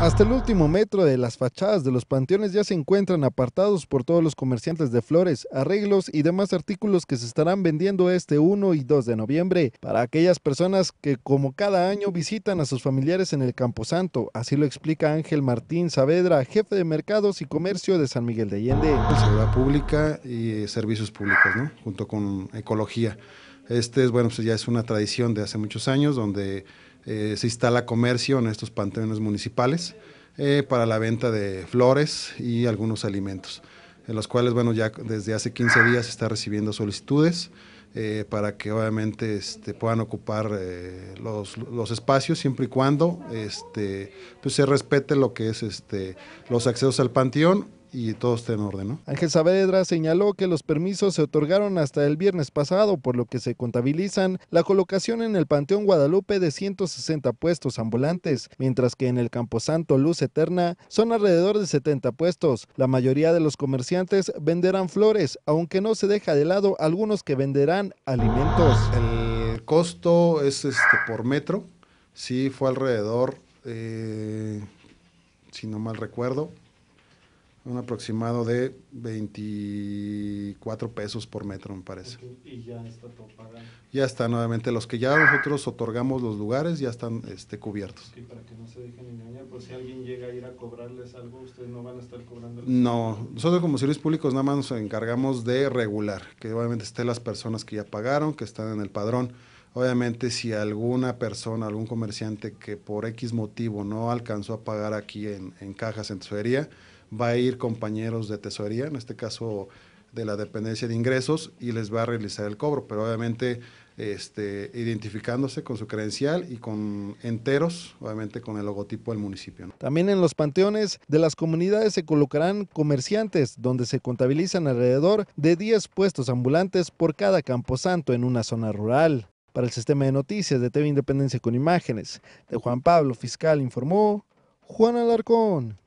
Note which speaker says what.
Speaker 1: Hasta el último metro de las fachadas de los panteones ya se encuentran apartados por todos los comerciantes de flores, arreglos y demás artículos que se estarán vendiendo este 1 y 2 de noviembre para aquellas personas que como cada año visitan a sus familiares en el Camposanto. Así lo explica Ángel Martín Saavedra, jefe de mercados y comercio de San Miguel de Allende. Seguridad pública y eh, servicios públicos, ¿no? junto con ecología. Este es, bueno,
Speaker 2: pues ya es una tradición de hace muchos años donde eh, se instala comercio en estos panteones municipales eh, para la venta de flores y algunos alimentos, en los cuales, bueno, ya desde hace 15 días está recibiendo solicitudes eh, para que obviamente este, puedan ocupar los, espacios siempre y cuando este, pues, se respete lo que es este, los accesos al panteón y todo esté en orden.
Speaker 1: Ángel Saavedra señaló que los permisos se otorgaron hasta el viernes pasado, por lo que se contabilizan la colocación en el Panteón Guadalupe de 160 puestos ambulantes, mientras que en el Camposanto Luz Eterna son alrededor de 70 puestos. La mayoría de los comerciantes venderán flores, aunque no se deja de lado algunos que venderán alimentos.
Speaker 2: El costo es este por metro, sí fue alrededor, eh, si no mal recuerdo, un aproximado de 24 pesos por metro, me parece. Y ya está todo pagado. Ya está, nuevamente, los que ya nosotros otorgamos los lugares ya están este, cubiertos. ¿Y para que no se dejen engañar, por pues si alguien llega a ir a cobrarles algo, ustedes no van a estar cobrando. No, nosotros como servicios públicos nada más nos encargamos de regular, que obviamente estén las personas que ya pagaron, que están en el padrón. Obviamente si alguna persona, algún comerciante que por X motivo no alcanzó a pagar aquí en, en cajas en tesorería, va a ir compañeros de tesorería, en este caso de la dependencia de ingresos, y les va a realizar el cobro, pero obviamente este, identificándose con su credencial y con enteros, obviamente con el logotipo del municipio.
Speaker 1: También en los panteones de las comunidades se colocarán comerciantes, donde se contabilizan alrededor de 10 puestos ambulantes por cada camposanto en una zona rural. Para el sistema de noticias de TV Independencia con imágenes de Juan Pablo Fiscal informó Juan Alarcón.